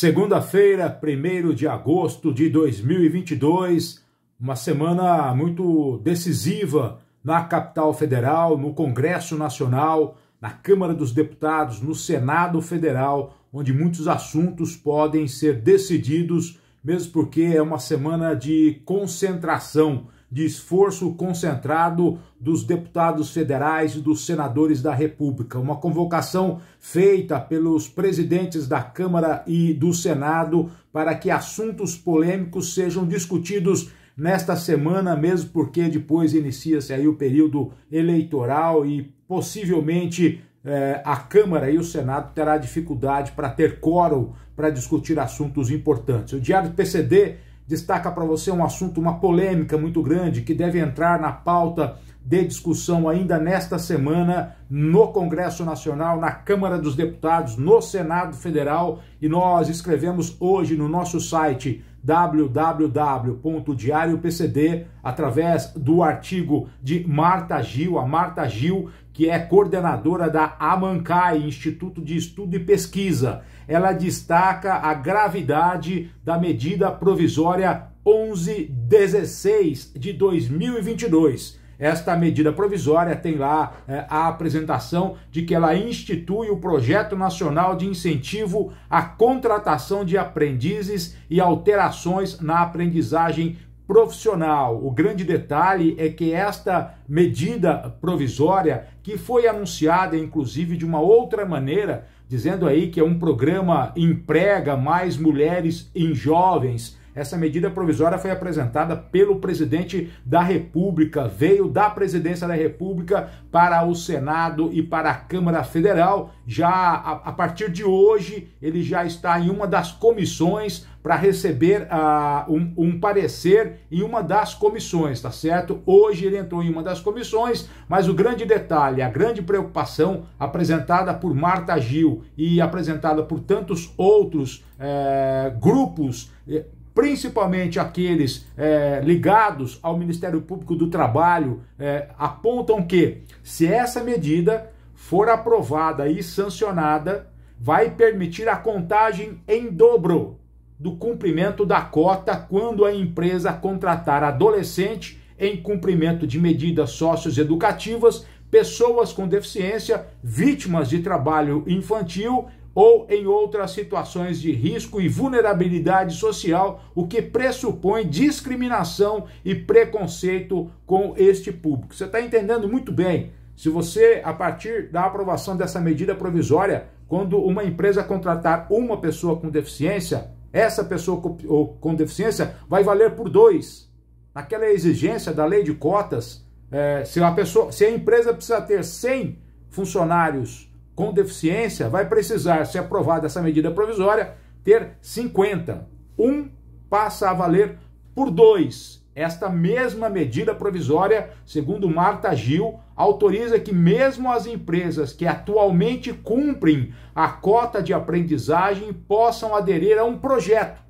Segunda-feira, 1 de agosto de 2022, uma semana muito decisiva na capital federal, no Congresso Nacional, na Câmara dos Deputados, no Senado Federal, onde muitos assuntos podem ser decididos, mesmo porque é uma semana de concentração de esforço concentrado dos deputados federais e dos senadores da República. Uma convocação feita pelos presidentes da Câmara e do Senado para que assuntos polêmicos sejam discutidos nesta semana, mesmo porque depois inicia-se aí o período eleitoral e possivelmente eh, a Câmara e o Senado terá dificuldade para ter quórum para discutir assuntos importantes. O Diário do PCD destaca para você um assunto, uma polêmica muito grande que deve entrar na pauta de discussão ainda nesta semana no Congresso Nacional, na Câmara dos Deputados, no Senado Federal e nós escrevemos hoje no nosso site www.diariopcd, através do artigo de Marta Gil, a Marta Gil, que é coordenadora da AMANCAI, Instituto de Estudo e Pesquisa. Ela destaca a gravidade da medida provisória 1116 de 2022 esta medida provisória tem lá é, a apresentação de que ela institui o Projeto Nacional de Incentivo à Contratação de Aprendizes e Alterações na Aprendizagem profissional. O grande detalhe é que esta medida provisória, que foi anunciada inclusive de uma outra maneira, dizendo aí que é um programa emprega mais mulheres em jovens essa medida provisória foi apresentada pelo presidente da República, veio da presidência da República para o Senado e para a Câmara Federal. Já a, a partir de hoje, ele já está em uma das comissões para receber uh, um, um, parecer em uma das comissões, tá certo? Hoje ele entrou em uma das comissões, mas o grande detalhe, a grande preocupação apresentada por Marta Gil e apresentada por tantos outros eh, grupos. Eh, principalmente aqueles é, ligados ao Ministério Público do Trabalho, é, apontam que, se essa medida for aprovada e sancionada, vai permitir a contagem em dobro do cumprimento da cota quando a empresa contratar adolescente em cumprimento de medidas socioeducativas, pessoas com deficiência, vítimas de trabalho infantil ou em outras situações de risco e vulnerabilidade social, o que pressupõe discriminação e preconceito com este público. Você está entendendo muito bem. Se você, a partir da aprovação dessa medida provisória, quando uma empresa contratar uma pessoa com deficiência, essa pessoa com deficiência vai valer por dois. Naquela exigência da lei de cotas, é, se, pessoa, se a empresa precisa ter 100 funcionários com deficiência vai precisar, se aprovada essa medida provisória, ter 50. Um passa a valer por dois. Esta mesma medida provisória, segundo Marta Gil, autoriza que mesmo as empresas que atualmente cumprem a cota de aprendizagem possam aderir a um projeto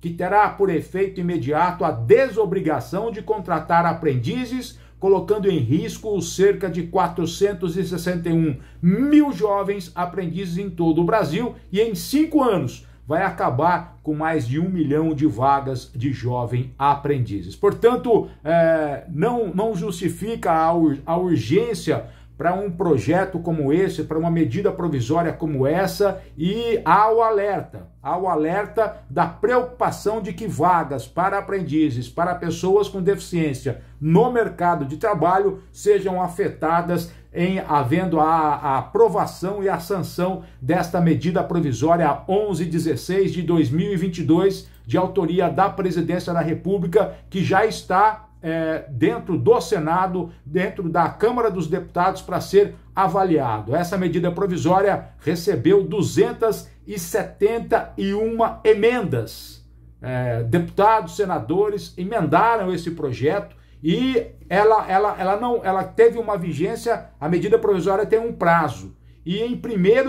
que terá por efeito imediato a desobrigação de contratar aprendizes colocando em risco os cerca de 461 mil jovens aprendizes em todo o Brasil e em cinco anos vai acabar com mais de um milhão de vagas de jovem aprendizes. Portanto, é, não, não justifica a, ur, a urgência para um projeto como esse, para uma medida provisória como essa, e há o alerta, há o alerta da preocupação de que vagas para aprendizes, para pessoas com deficiência no mercado de trabalho sejam afetadas em havendo a, a aprovação e a sanção desta medida provisória 1116 de 2022, de autoria da Presidência da República, que já está é, dentro do Senado, dentro da Câmara dos Deputados, para ser avaliado. Essa medida provisória recebeu 271 emendas. É, deputados, senadores emendaram esse projeto e ela, ela, ela não ela teve uma vigência, a medida provisória tem um prazo. E em 1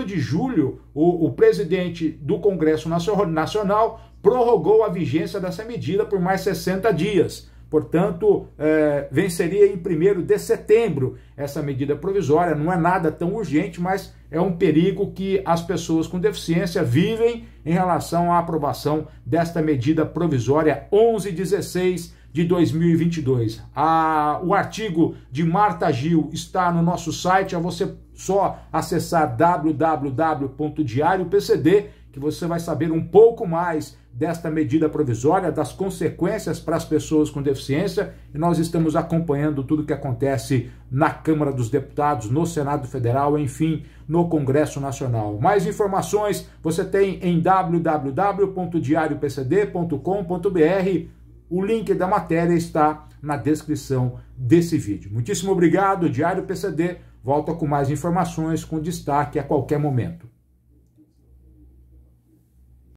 de julho, o, o presidente do Congresso Nacional prorrogou a vigência dessa medida por mais 60 dias. Portanto, é, venceria em 1 de setembro essa medida provisória. Não é nada tão urgente, mas é um perigo que as pessoas com deficiência vivem em relação à aprovação desta medida provisória 1116 de 2022. A, o artigo de Marta Gil está no nosso site, é você só acessar www.diariopcd.com que você vai saber um pouco mais desta medida provisória, das consequências para as pessoas com deficiência, e nós estamos acompanhando tudo o que acontece na Câmara dos Deputados, no Senado Federal, enfim, no Congresso Nacional. Mais informações você tem em www.diariopcd.com.br. O link da matéria está na descrição desse vídeo. Muitíssimo obrigado, Diário PCD. Volta com mais informações com destaque a qualquer momento.